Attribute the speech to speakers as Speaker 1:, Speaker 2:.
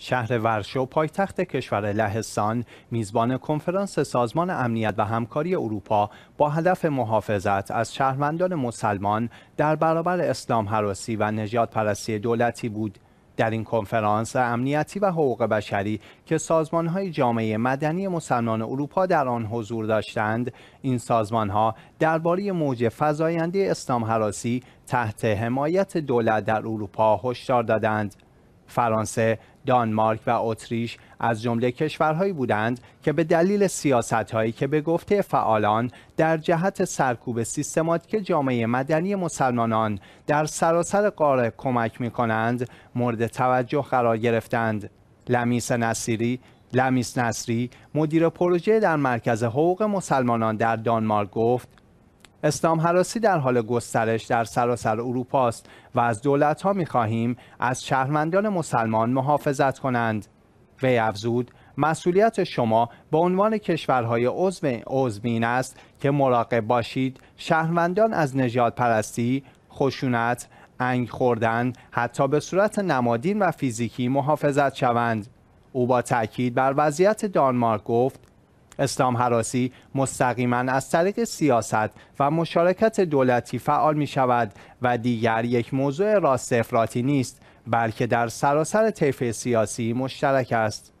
Speaker 1: شهر ورشو پایتخت کشور لهستان میزبان کنفرانس سازمان امنیت و همکاری اروپا با هدف محافظت از شهروندان مسلمان در برابر اسلام حراسی و نجات پرستی دولتی بود در این کنفرانس امنیتی و حقوق بشری که های جامعه مدنی مسلمان اروپا در آن حضور داشتند این سازمانها درباره موج فزاینده اسلام حراسی تحت حمایت دولت در اروپا هشدار دادند فرانسه، دانمارک و اتریش از جمله کشورهایی بودند که به دلیل سیاستهایی که به گفته فعالان در جهت سرکوب سیستماتیک جامعه مدنی مسلمانان در سراسر قاره کمک می کنند مورد توجه قرار گرفتند. لمیس نصیری لمیس نصری مدیر پروژه در مرکز حقوق مسلمانان در دانمارک گفت اسلام حراسی در حال گسترش در سراسر اروپا است و از دولت ها می خواهیم از شهروندان مسلمان محافظت کنند. وی افزود مسئولیت شما به عنوان کشورهای عضو عضو است که مراقب باشید شهروندان از نجات پرستی، خشونت، انگ خوردن حتی به صورت نمادین و فیزیکی محافظت شوند. او با تاکید بر وضعیت دانمارک گفت اسلام حراسی مستقیما از طریق سیاست و مشارکت دولتی فعال می شود و دیگر یک موضوع راست افراطی نیست بلکه در سراسر طیف سیاسی مشترک است